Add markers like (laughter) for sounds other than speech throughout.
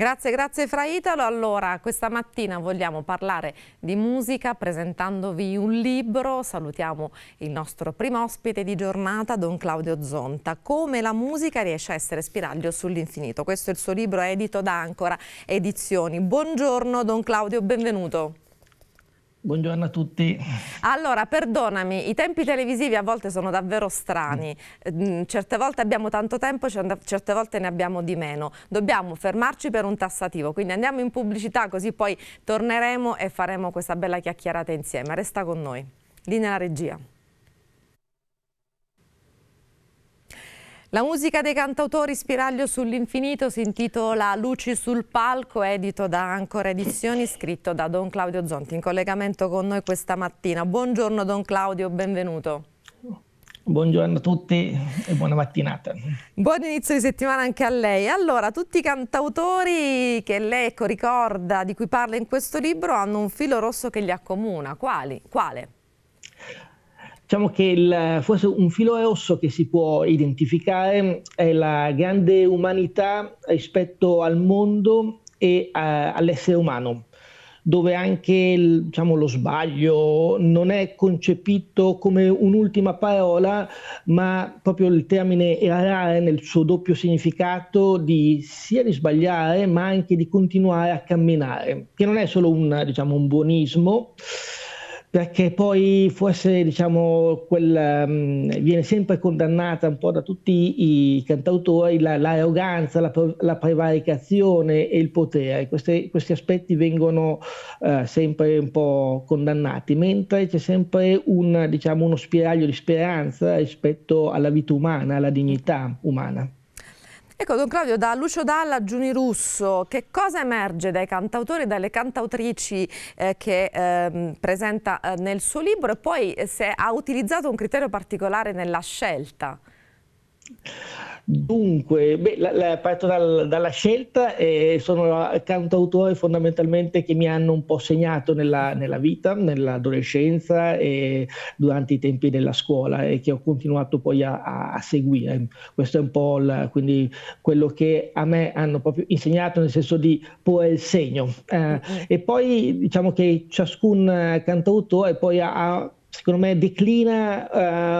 Grazie, grazie Fra Italo. Allora, questa mattina vogliamo parlare di musica presentandovi un libro. Salutiamo il nostro primo ospite di giornata, Don Claudio Zonta. Come la musica riesce a essere spiraglio sull'infinito. Questo è il suo libro edito da Ancora Edizioni. Buongiorno Don Claudio, benvenuto. Buongiorno a tutti. Allora, perdonami, i tempi televisivi a volte sono davvero strani. Mm, certe volte abbiamo tanto tempo, certe volte ne abbiamo di meno. Dobbiamo fermarci per un tassativo, quindi andiamo in pubblicità così poi torneremo e faremo questa bella chiacchierata insieme. Resta con noi. Linea la regia. La musica dei cantautori Spiraglio sull'infinito si intitola Luci sul palco, edito da Ancora Edizioni, scritto da Don Claudio Zonti, in collegamento con noi questa mattina. Buongiorno Don Claudio, benvenuto. Buongiorno a tutti e buona mattinata. Buon inizio di settimana anche a lei. Allora, tutti i cantautori che lei ricorda, di cui parla in questo libro, hanno un filo rosso che li accomuna. Quali? Quale? Diciamo che il, forse un filo rosso che si può identificare è la grande umanità rispetto al mondo e a, eh, all'essere umano, dove anche il, diciamo, lo sbaglio non è concepito come un'ultima parola, ma proprio il termine errare nel suo doppio significato di sia di sbagliare, ma anche di continuare a camminare, che non è solo un, diciamo, un buonismo perché poi forse diciamo, quel, um, viene sempre condannata un po' da tutti i cantautori la, l'arroganza, la, la, prevaricazione e il potere. Questi, questi aspetti vengono uh, sempre un po' condannati, mentre c'è sempre un, diciamo, uno spiraglio di speranza rispetto alla vita umana, alla dignità umana. Ecco, Don Claudio, da Lucio Dalla a Giuni Russo, che cosa emerge dai cantautori e dalle cantautrici eh, che eh, presenta eh, nel suo libro e poi eh, se ha utilizzato un criterio particolare nella scelta? Dunque, beh, la, la, parto dal, dalla scelta, eh, sono cantautori fondamentalmente che mi hanno un po' segnato nella, nella vita, nell'adolescenza e durante i tempi della scuola e che ho continuato poi a, a, a seguire. Questo è un po' la, quindi quello che a me hanno proprio insegnato nel senso di porre il segno. Eh, e poi diciamo che ciascun eh, cantautore poi ha, ha secondo me, declina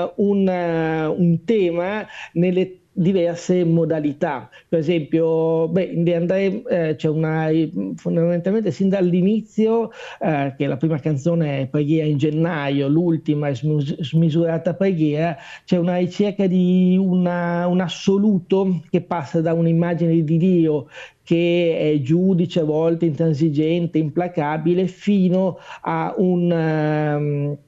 uh, un, uh, un tema nelle diverse modalità. Per esempio, beh, in De André eh, c'è una, fondamentalmente sin dall'inizio, eh, che la prima canzone è Preghiera in gennaio, l'ultima è Smisurata Preghiera, c'è una ricerca di una, un assoluto che passa da un'immagine di Dio che è giudice a volte intransigente, implacabile, fino a un... Um,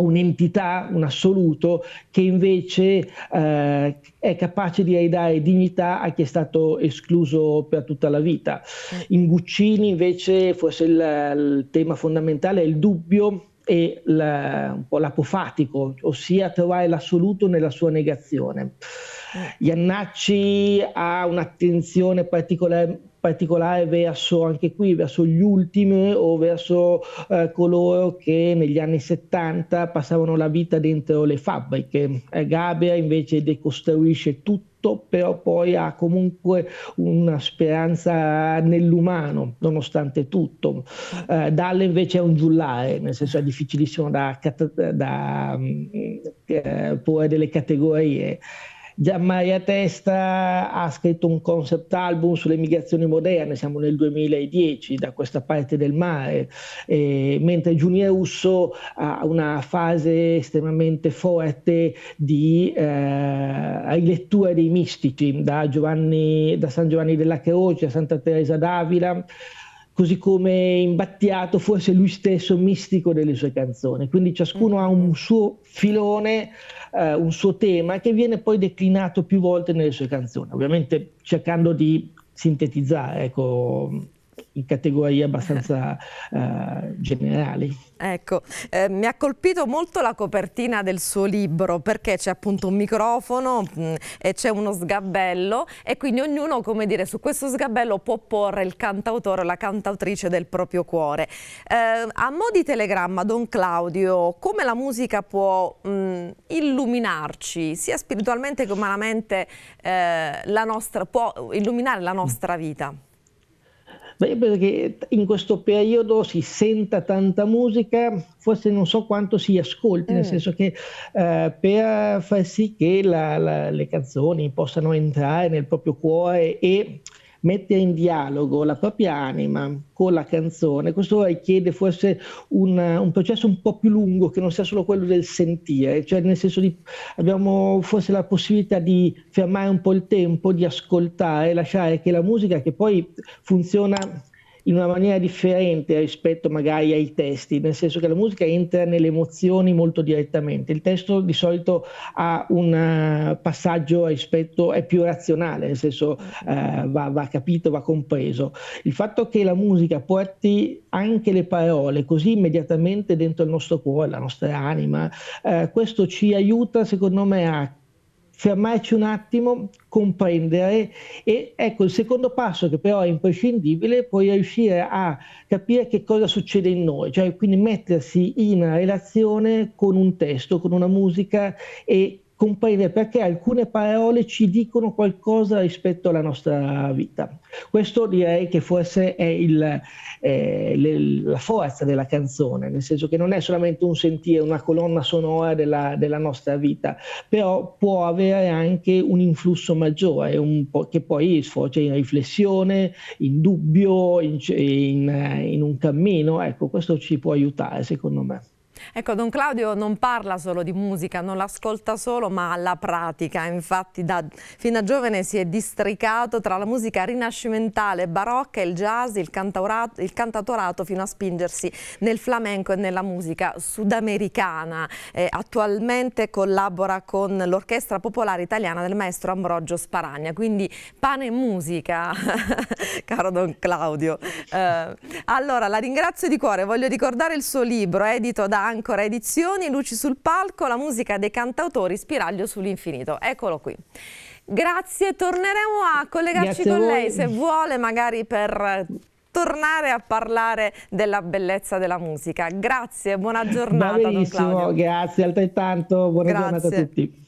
un'entità, un assoluto, che invece eh, è capace di ridare dignità a chi è stato escluso per tutta la vita. In Guccini invece forse il, il tema fondamentale è il dubbio e la, un po' l'apofatico, ossia trovare l'assoluto nella sua negazione. Eh. Iannacci ha un'attenzione particolare particolare verso anche qui, verso gli ultimi o verso eh, coloro che negli anni 70 passavano la vita dentro le fabbriche. Eh, Gaber invece decostruisce tutto però poi ha comunque una speranza nell'umano, nonostante tutto. Eh, Dalle invece è un giullare, nel senso è difficilissimo da, da, da mm, eh, porre delle categorie. Gianmaria Testa ha scritto un concept album sulle migrazioni moderne, siamo nel 2010 da questa parte del mare, eh, mentre Giulia Russo ha una fase estremamente forte di eh, rilettura dei mistici, da, Giovanni, da San Giovanni della Croce a Santa Teresa d'Avila così come Imbattiato forse lui stesso mistico delle sue canzoni. Quindi ciascuno ha un mm-hmm. suo filone, eh, un suo tema che viene poi declinato più volte nelle sue canzoni, ovviamente cercando di sintetizzare ecco, in categorie abbastanza eh, generali. Ecco, eh, mi ha colpito molto la copertina del suo libro perché c'è appunto un microfono mh, mm, e c'è uno sgabello e quindi ognuno, come dire, su questo sgabello può porre il cantautore o la cantautrice del proprio cuore. Eh, a mo' di telegramma, Don Claudio, come la musica può mh, mm, illuminarci sia spiritualmente che umanamente eh, la nostra, può illuminare la nostra vita? Beh, io penso che in questo periodo si senta tanta musica, forse non so quanto si ascolti, mm. nel senso che eh, per far sì che la, la, le canzoni possano entrare nel proprio cuore e mette in dialogo la propria anima con la canzone, questo richiede forse un, un, processo un po' più lungo che non sia solo quello del sentire, cioè nel senso di abbiamo forse la possibilità di fermare un po' il tempo, di ascoltare, lasciare che la musica che poi funziona in una maniera differente rispetto magari ai testi, nel senso che la musica entra nelle emozioni molto direttamente, il testo di solito ha un eh, passaggio rispetto, è più razionale, nel senso eh, va, va capito, va compreso. Il fatto che la musica porti anche le parole così immediatamente dentro il nostro cuore, la nostra anima, eh, questo ci aiuta secondo me a fermarci cioè, un attimo, comprendere e ecco il secondo passo che però è imprescindibile, poi riuscire a capire che cosa succede in noi, cioè quindi mettersi in relazione con un testo, con una musica e comprendere perché alcune parole ci dicono qualcosa rispetto alla nostra vita. Questo direi che forse è il, eh, le, la forza della canzone, nel senso che non è solamente un sentire, una colonna sonora della, della nostra vita, però può avere anche un influsso maggiore un po', che poi sfocia in riflessione, in dubbio, in, in, eh, in un cammino. Ecco, questo ci può aiutare secondo me. Ecco, Don Claudio non parla solo di musica, non l'ascolta solo, ma la pratica. Infatti, da, fino a giovane si è districato tra la musica rinascimentale, barocca, il jazz, il, il cantatorato, fino a spingersi nel flamenco e nella musica sudamericana. Eh, attualmente collabora con l'Orchestra Popolare Italiana del maestro Ambrogio Sparagna. Quindi pane e musica, (laughs) caro Don Claudio. Eh, allora, la ringrazio di cuore. Voglio ricordare il suo libro, edito da Ancora Edizioni, Luci sul palco, la musica dei cantautori, spiraglio sull'infinito. Eccolo qui. Grazie, torneremo a collegarci Grazie con a lei se vuole, magari per tornare a parlare della bellezza della musica. Grazie, buona giornata. Va benissimo, grazie altrettanto, buona grazie. giornata a tutti.